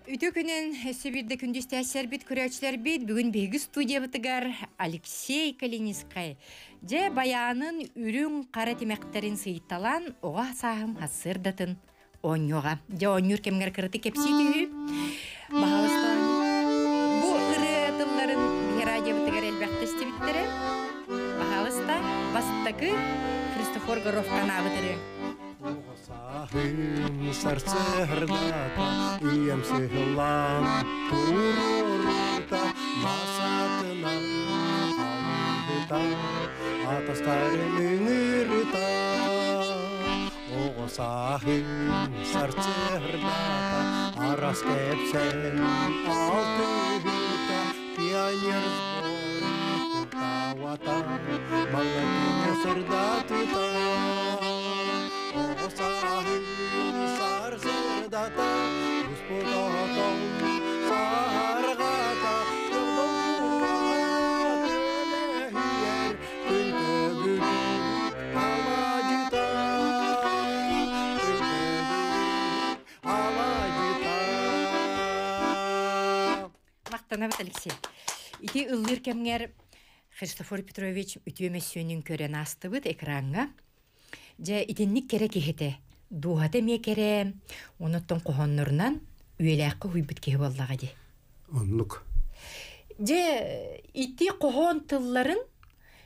Үтө күнен сибирде әсер сәрбит күрәчләр бит бүгін беги студия Алексей Калинискай. Де баянын үрүн қара тимектерин сыйтталан ога сахым хасырдатын оньога. Же оньюр кемгер кырыты кепси тиги. Баалыстан. Бу ыры тылларын радио бытыгар элбәкте стебиттере. Баалыста Христофор Горов канабы tym serce hrnata i jem si hlanku rurita. Masat na rita, a ta stary mini rita. O osahy serce hrnata, a raz kepsen otyhita. Pianier zbory, kawata, malekinie serdatyta. ата Господь атам сахарға ата Мақтанабыт Алексей. Ити ыллыр кемгер Христофор Петрович үтөмө сөнүн көрөн астыбыт экранга. Жа итинник керек ихете дуһата мекере онуттан кохоннорунан үйелээкке хуйбут кеһи боллаға де оннук же ити кохон тылларын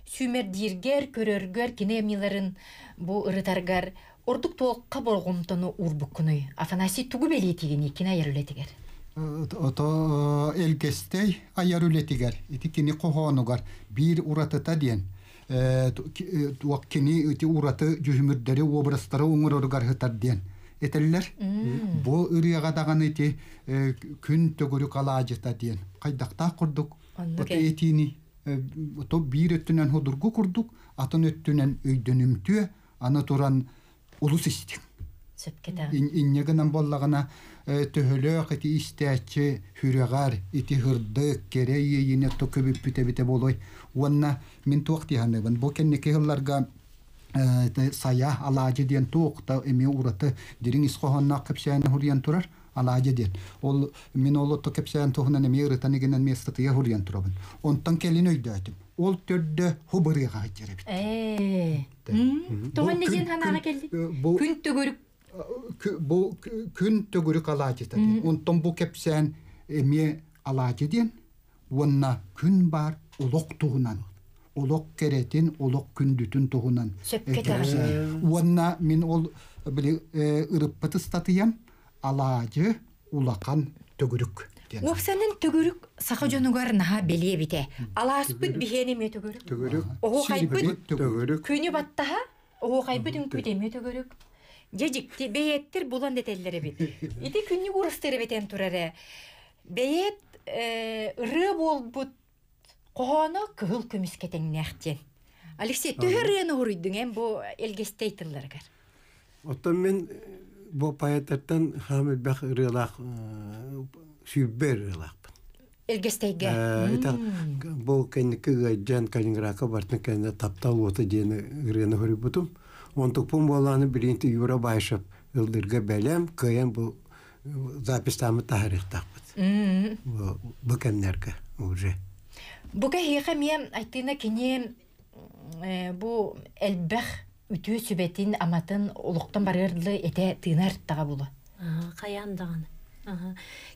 сүүмердииргер көрөргөр кинемиларын бу ырытаргар ордук туолка болгумтону урбуккунуй афанасий тугу белиитигини кин айарулетигер э, ото э, элкестей айарулетигер ити кини кохонугар биир уратыта диен Уаккини, ити ураты жүхүмүрдери образтары оңороргарһытар диэн этеллер бу ырыагадаган ити күн төгүрү калаажыта диэн кайдакта курдук этини то бир өттүнөн ходургу курдук атын өттүнөн өйдөнүмтүө аны туран улус истим иннегынан боллагана төһөлөөх ити истээчи хүрөгар ити хырдык кере ийине то көбүппүтебите болой уонна мин туох тиһаныгын бу кенники хылларга сая алаажы диэн туохта эми ураты дириң исхохоннаах кепсээни хурьян турар алаажы диэн ол мин олото кепсээни тухунан эми ырытанигинен местатыя хурьян турабын онтон келин өйдөөтүм ол төрдө хубырыга жеребит тоон неген ханага келди күн төгөрүк бу күн төгөрүк алаажы да онтон бу кепсээни эми алаажы диэн уонна күн бар улок туһунан улок керетин улок күндүтүн туһунан уонна мин ол били ырыппыты статыям алаажы улакан төгүрүк Уапсанын төгөрүк саха жонугар наха белие бите. Алааспыт бихени ме төгөрүк. Төгөрүк. Ого кайпыт төгөрүк. Күнү баттаха. оо кайпыт үн ме төгөрүк. Жежик те бейеттер булан детеллери бит. Ити күнү урустери бетен турары. Бейет ыры болбут Қоғаны кығыл көміскетен нәқтен. Алексей, түхірін ұғырыйдың әм бұ әлгестей тұлларғар. Оттан мен бұ паяттардан хамы бәқ ұрылақ, сүйбер ұрылақпын. Әлгестейге? Итақ, бұ кәнікі ғайджан кәлінгірақы бартын кәні таптал оты дені ұрыны ғыры бұтым. Онтықпын боланы бірінті юра байшып, ылдырға бәлем, көйен бұ запистамы тахарықтақпыт. Бұ кәмнергі уже. Бука хиэхэ миэм айтына кине э, бу элбах үтүө сүбетин аматын улуктан барырлы эте тыынар тага була. Каян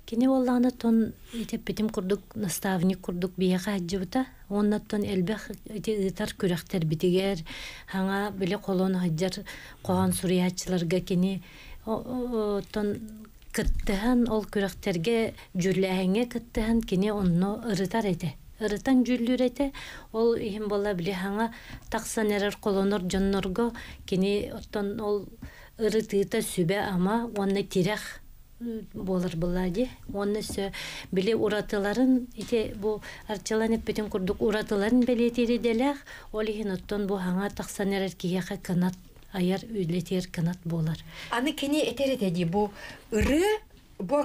Кине олланы тон битим курдук наставник курдук биэха хаджыбыта. Оннаттон элбэх эте ытар күрэхтер битигер. Хаңа биле колон ажар коган сурыячыларга кине тон кыттыхан ол күрэхтерге жүрлэхэнге кыттыхан кине онно ырытар эте. Ырытан жүллүр эте, ол иһим бала биле хаңа тахсан эрэр колонор жоннорго кини оттон ол ырытыта сүбе ама онны тирэх э, болор булади. Онны сө биле уратыларын эте бу арчаланып бүтүн курдук уратыларын биле тери делек, ол иһин оттон бу хаңа тахсан эрэр кие хаканат аяр үлетер канат болор. Аны кини этери ди бу ыры Бу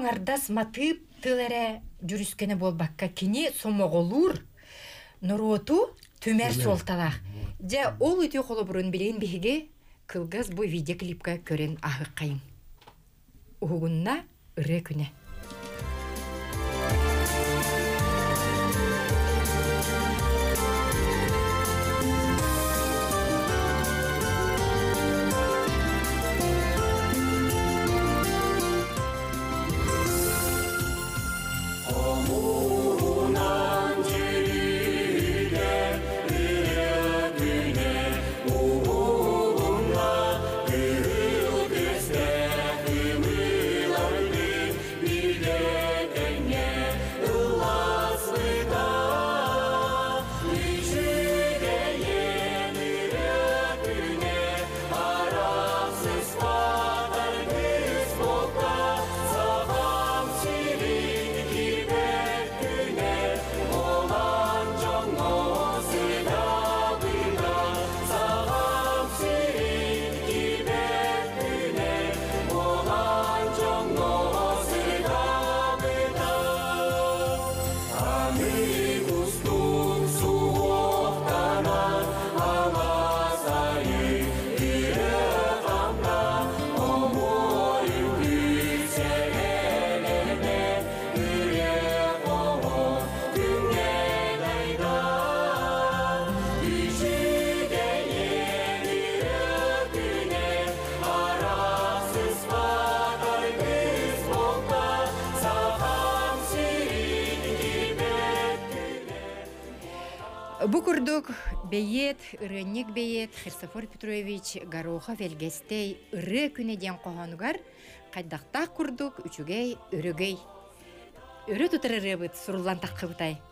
матып тыл эре жүрүскене болбакка кини сомоголур норооту түмер солталах же ол үтү колобурун билейин биһиги кылгыз бу клипка көрен ахыккайын угунна ыры күне Бейет, Ренник бейет, Христофор Петрович Горохов элгестей ыры күне ден қоғанугар, қайдақта күрдік үчігей үрігей. Үрі тұтырыры бұд,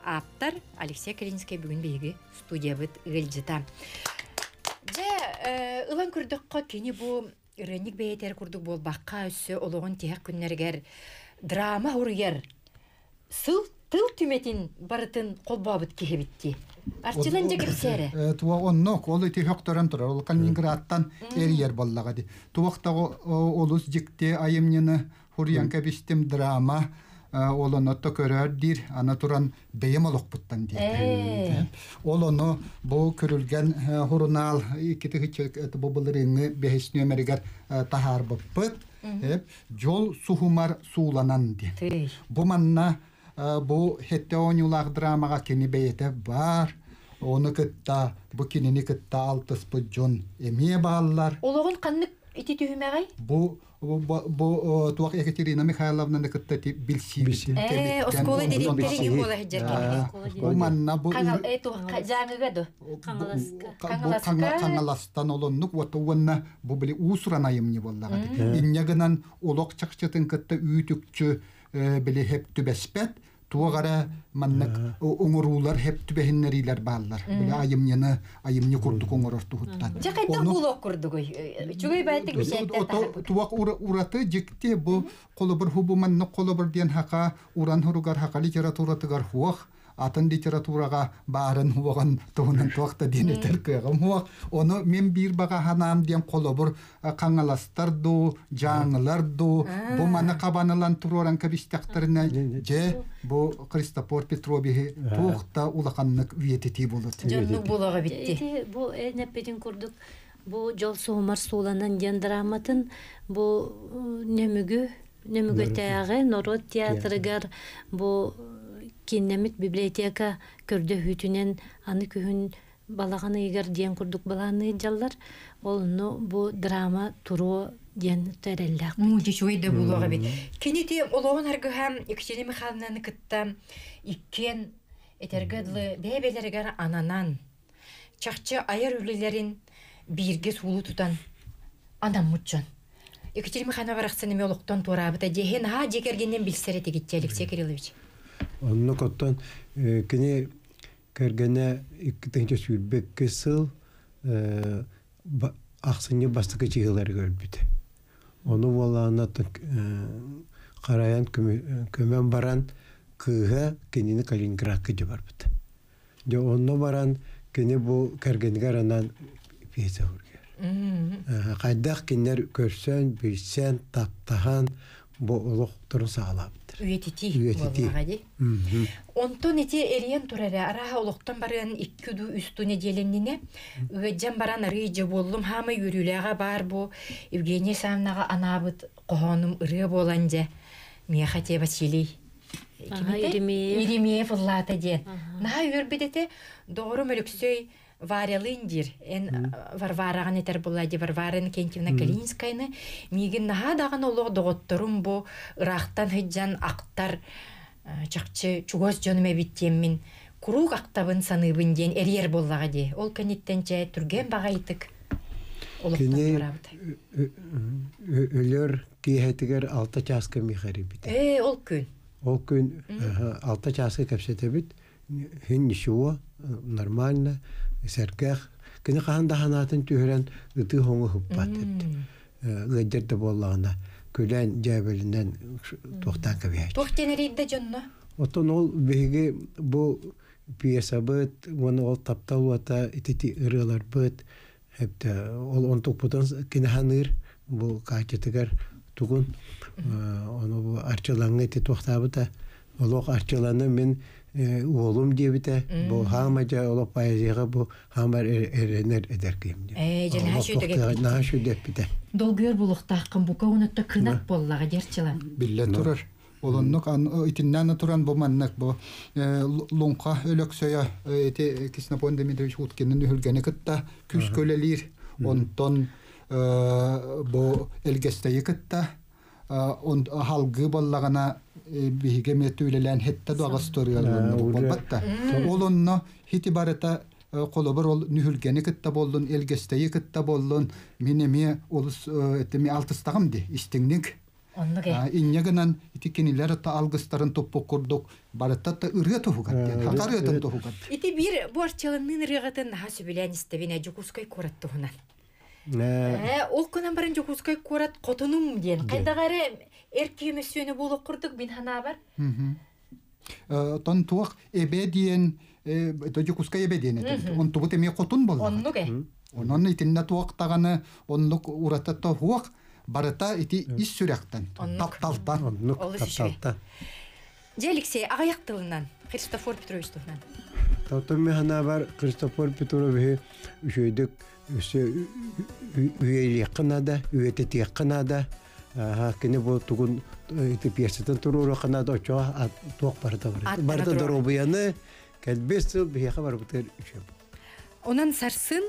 Аптар Алексей Калинский бүгін бейгі студия бұд ғылжыта. Жа, ұлан э, күрдік қо кені бұ ырынник күрдік бол баққа өсі олығын тек күннергер драма ұрыгер. Сыл тыл түметин барытын колбабыт кихебитти арчылан жегип сере э, туа онно колы тихокторан турар ол калининградтан эрьер боллага ди туактагы олус жикте айымнены хурьянка биштим драма э, олонотто көрөр дир ана туран бейем олокпуттан дейт э. олоно бу көрүлген хурунаал бобылырыңы бехичнөмергер тахар боппыт жол сухумар сууланан ди бу манна Э, бу хетте онюлах драмаға кини бейете бар. Оны кытта, бу кинини кытта алтыс пуджон эме бағалар. Олоғын қанны ити түймәгай? Бу туақ э, туак Екатерина Михайловна э, да кытта осколы олоннук вот уонна бу били усуранайым чақчатын үйтүкчү туагара маннак э. оңорулар хеп түбәһиннәриләр бааллар. Бүле айымняны айымни курдук оңорор тухуттан. Жакайда булок курдугой. Э, чугай байтык э, бишәттә. Туак ураты жикте бу колы бир хубу маннак колы бир дигән хака уран хуругар хака литература тыгар хуах атын литератураға барын хуоған туһунан туахта диэн этеркыагам оқ оны мен бір баға ханам ханаам қолы бұр каңаластар э, ду жаңылар ду бұл маны кабанылан туроран кабистяхтарына же бұл христофор петробихи туохта улаканнык уетити болот болады. булага битти Бұл энеппетин курдук Бұл жол соғымар сууланан диэн драматын бу немігі немүгө таяғы народ театрыгар бұл киннемит библиотека көрдө хүтүнен аны күһүн балағаны егер ден курдук баланы жаллар ол ну бу драма туру ден тереллях булога бит кинити олоон аргыһам екатерина михайловнаны кытта иккен этергедлы бебелергер ананан чакчы айыр үлелерин бирге сулу тутан анам мутчан екатерина михайловна барахсынеме олоқтан турабыта ха декергеннен билсер этигитте алексей кириллович Онны коттон кини кергене иккитенче сүрбек кысыл ахсыны бастыкы чыгылар көрбүт. Оны волана караян көмөн баран кыга кинини Калининградка же барбыт. Жо онно баран кини бу кергенге аранан пьеса Қайдақ кендер көрсен, білсен, таптаған, бұл ұлық тұрын сағалап үйетити болмагади. Онтон ити элиен турара араха олоқтан барыан иккүду үсту неделеннине үгэджан баран рыйджа боллум хама юрюляга бар бу Евгения Савнага анабыт кохонум ыры боланже Мехате Василий иримиев Иремеев лата де. Наха үрбедете доғры мүліксөй варялын дир эн варвараган этер булла ди варварын кентивна калинскайны мигин наха даган олог доготторум бу ырахтан хыджан актар э, чакчы чугоз жөнүмө биттеммин курук актабын саныбын диен эрьер боллага ди ол кенеттен жай турген багайтык Кине өлөр киһетигер алта часка михари бит. Э, ол күн. Ол күн алта часка кепсетебит. Хин нишуа э, нормально сәркәх кини хаһанда ханатын түһөрән ыты хоңы хуппат э, ыддер да боллагына күлән жәбелинен тохтан кебе тохтенеридде жонно отон ол беге бу пьеса быт оны ол таптал уата итити ырылар быт хепте ол он тупутан кини ханыр бу качетигер тугун э, оны бу арчалаңы ти тохтабыта олох арчаланы мен уолум диэбитэ бу хаама жа оло поэзияга бу хаамар эренер эдер киим наха шүдэппите долгыер булуктааккын бука унатта кынат боллага дерчила билле турар Олоннук итиннән туран бу маннак бу лунка өлөксөйө эти Киснопон Дмитриевич Уткинин үһүлгени кытта күс көлелир онтон бу элгестеи кытта он халгы боллагана биһиге мөтүлелән хетте дуагастырыаллар болбатта. Олонно хити барыта қолобыр ол нүхүлгени кытта болдун, элгестеи кытта болдун, минеми олус этими алтыстагым ди, истиңник. Иннегенен ити кенилер та алгыстарын топпо курдук, барытта та ырга тофугат, хакар ятын тофугат. Ити бир борчалынын рыгатын хасүбелән истебине жукускай корат туһунан. Э. Э, ол кынан барын жокускай қотыным котунум диен кайдагары эркеме сөнө болу курдук бин хана бар э, тон туак эбе диен то жокускай эбе диен он тубут эме котун болду оннук э онон итинне туак таганы оннук урата то хуак барыта ити ис сүряктан тапталтан оннук тапталтан же алексей агаяк тылынан христофор петрович тылынан тотон механа бар христофор петрович үшөйдүк үсі үйелек қынада, үйеті тек қынада, кіне бұл тұғын үйті пьесетен тұру қынада, очоға тоқ барда бар. Барда дұрубияны, кәлбес сыл бияқа бар бұтыр үшем. Онан сарсын,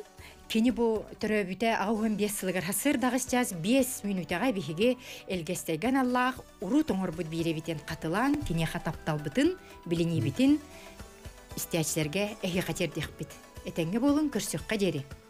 кені бұл түрөбіте ауын бес сылығыр хасыр дағыстяз бес минутаға бихеге әлгестеген Аллах ұру тоңыр бұд бейребетен қатылан, кене қатаптал бұтын, біліне бітін, істиячілерге әхе қатер дек біт. Әтәңге болын күрсіққа дері.